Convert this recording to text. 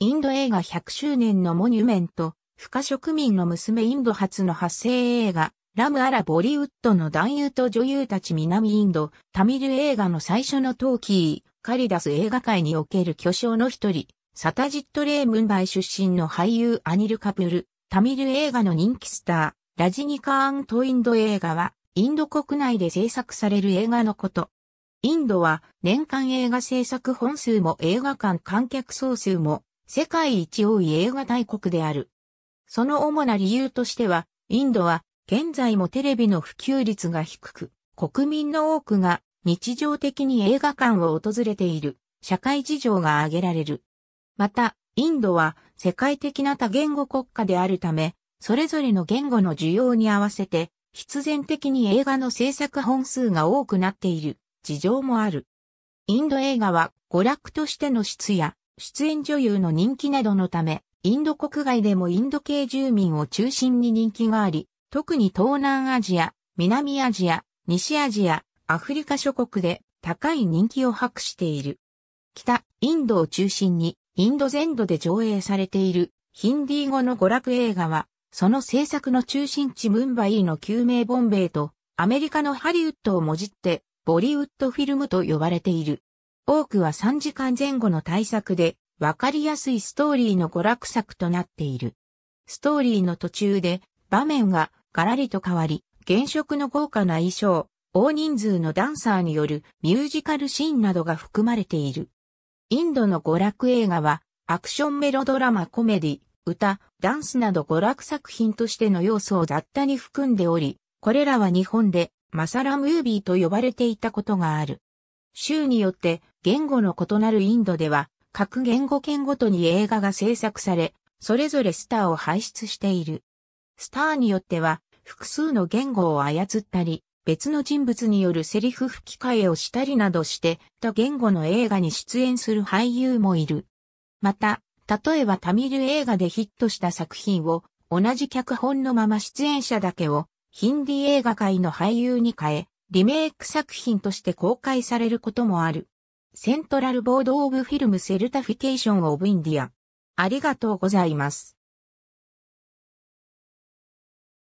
インド映画100周年のモニュメント、不可植民の娘インド初の発生映画、ラムアラボリウッドの男優と女優たち南インド、タミル映画の最初のトーキー、カリダス映画界における巨匠の一人、サタジット・レームンバイ出身の俳優アニル・カプル、タミル映画の人気スター、ラジニカーント・インド映画は、インド国内で制作される映画のこと。インドは年間映画制作本数も映画館観客総数も世界一多い映画大国である。その主な理由としては、インドは現在もテレビの普及率が低く、国民の多くが日常的に映画館を訪れている社会事情が挙げられる。また、インドは世界的な多言語国家であるため、それぞれの言語の需要に合わせて、必然的に映画の制作本数が多くなっている事情もある。インド映画は娯楽としての質や出演女優の人気などのため、インド国外でもインド系住民を中心に人気があり、特に東南アジア、南アジア、西アジア、アフリカ諸国で高い人気を博している。北、インドを中心に、インド全土で上映されているヒンディー語の娯楽映画は、その制作の中心地ムンバイの救命ボンベイと、アメリカのハリウッドをもじって、ボリウッドフィルムと呼ばれている。多くは3時間前後の対策で、わかりやすいストーリーの娯楽作となっている。ストーリーの途中で、場面がガラリと変わり、現職の豪華な衣装、大人数のダンサーによるミュージカルシーンなどが含まれている。インドの娯楽映画は、アクションメロドラマコメディ、歌、ダンスなど娯楽作品としての要素を雑多に含んでおり、これらは日本でマサラムービーと呼ばれていたことがある。州によって言語の異なるインドでは、各言語圏ごとに映画が制作され、それぞれスターを輩出している。スターによっては、複数の言語を操ったり、別の人物によるセリフ吹き替えをしたりなどして、他言語の映画に出演する俳優もいる。また、例えばタミル映画でヒットした作品を、同じ脚本のまま出演者だけを、ヒンディ映画界の俳優に変え、リメイク作品として公開されることもある。セントラルボードオブフィルムセルタフィケーションオブインディア。ありがとうございます。